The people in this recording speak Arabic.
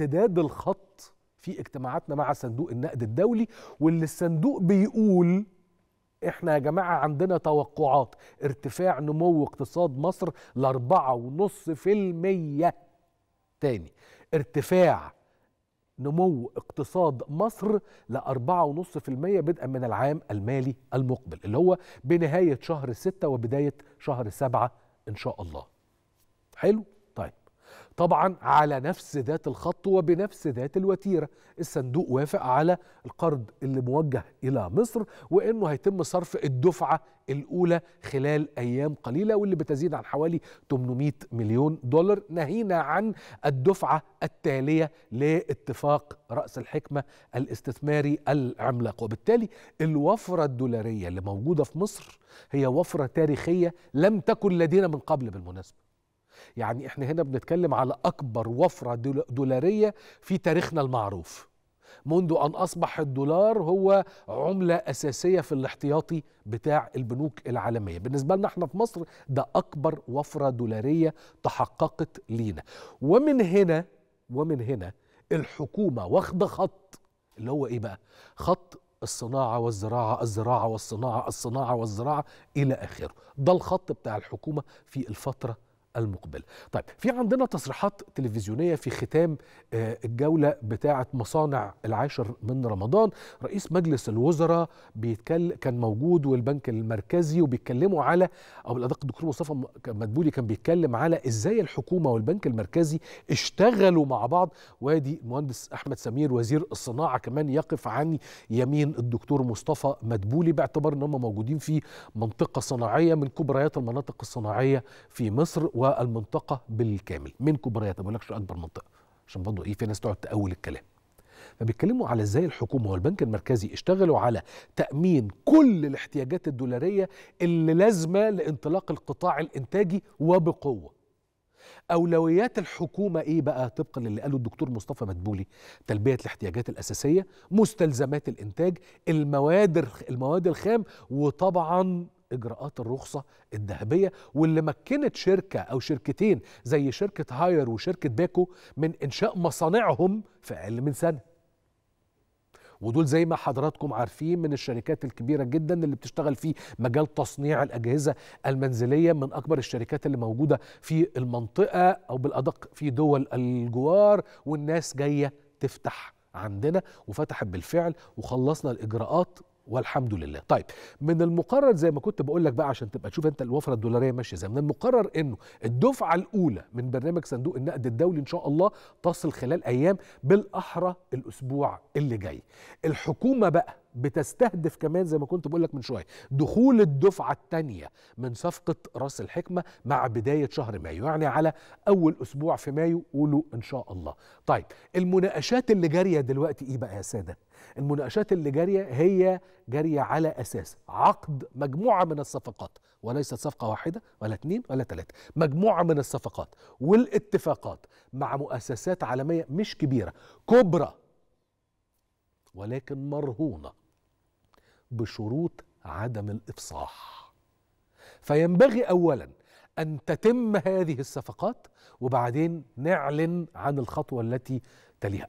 امتداد الخط في اجتماعاتنا مع صندوق النقد الدولي واللي الصندوق بيقول احنا يا جماعة عندنا توقعات ارتفاع نمو اقتصاد مصر لاربعة ونص في المية تاني ارتفاع نمو اقتصاد مصر لأربعة ونص في المية بدءا من العام المالي المقبل اللي هو بنهاية شهر ستة وبداية شهر سبعة إن شاء الله حلو طبعا على نفس ذات الخط وبنفس ذات الوتيره الصندوق وافق على القرض اللي موجه الى مصر وانه هيتم صرف الدفعه الاولى خلال ايام قليله واللي بتزيد عن حوالي 800 مليون دولار نهينا عن الدفعه التاليه لاتفاق راس الحكمه الاستثماري العملاق وبالتالي الوفره الدولاريه اللي موجوده في مصر هي وفره تاريخيه لم تكن لدينا من قبل بالمناسبه يعني احنا هنا بنتكلم على اكبر وفره دولاريه في تاريخنا المعروف منذ ان اصبح الدولار هو عمله اساسيه في الاحتياطي بتاع البنوك العالميه بالنسبه لنا احنا في مصر ده اكبر وفره دولاريه تحققت لينا ومن هنا ومن هنا الحكومه واخده خط اللي هو ايه بقى خط الصناعة والزراعة الزراعة والصناعة الصناعة والزراعة إلى آخره ده الخط بتاع الحكومة في الفترة المقبلة طيب في عندنا تصريحات تلفزيونية في ختام آه، الجولة بتاعة مصانع العاشر من رمضان رئيس مجلس الوزراء بيتكل كان موجود والبنك المركزي وبيتكلموا على أو الأدق الدكتور مصطفى مدبولي كان بيتكلم على إزاي الحكومة والبنك المركزي اشتغلوا مع بعض وادي المهندس أحمد سمير وزير الصناعة كمان يقف عن يمين الدكتور مصطفى مدبولي باعتبار أن هم موجودين في منطقة صناعية من كبريات المناطق الصناعية في مصر والمنطقه بالكامل من كبريات ما بقولكش اكبر منطقه عشان برضه ايه في ناس تقعد تاول الكلام فبيتكلموا على ازاي الحكومه والبنك المركزي اشتغلوا على تامين كل الاحتياجات الدولاريه اللي لازمه لانطلاق القطاع الانتاجي وبقوه اولويات الحكومه ايه بقى طبقا للي قاله الدكتور مصطفى مدبولي تلبيه الاحتياجات الاساسيه مستلزمات الانتاج المواد المواد الخام وطبعا اجراءات الرخصه الذهبيه واللي مكنت شركه او شركتين زي شركه هاير وشركه باكو من انشاء مصانعهم في اقل من سنه ودول زي ما حضراتكم عارفين من الشركات الكبيره جدا اللي بتشتغل في مجال تصنيع الاجهزه المنزليه من اكبر الشركات اللي موجوده في المنطقه او بالادق في دول الجوار والناس جايه تفتح عندنا وفتحت بالفعل وخلصنا الاجراءات والحمد لله طيب من المقرر زي ما كنت بقول لك بقى عشان تبقى تشوف انت الوفره الدولاريه ماشيه ازاي من المقرر انه الدفعه الاولى من برنامج صندوق النقد الدولي ان شاء الله تصل خلال ايام بالاحرى الاسبوع اللي جاي الحكومه بقى بتستهدف كمان زي ما كنت بقول لك من شويه دخول الدفعه الثانيه من صفقه راس الحكمه مع بدايه شهر مايو يعني على اول اسبوع في مايو قولوا ان شاء الله طيب المناقشات اللي جاريه دلوقتي ايه بقى يا ساده المناقشات اللي جاريه هي جاريه على اساس عقد مجموعه من الصفقات وليست صفقه واحده ولا اثنين ولا ثلاثه مجموعه من الصفقات والاتفاقات مع مؤسسات عالميه مش كبيره كبرى ولكن مرهونه بشروط عدم الافصاح فينبغي اولا ان تتم هذه الصفقات وبعدين نعلن عن الخطوه التي تليها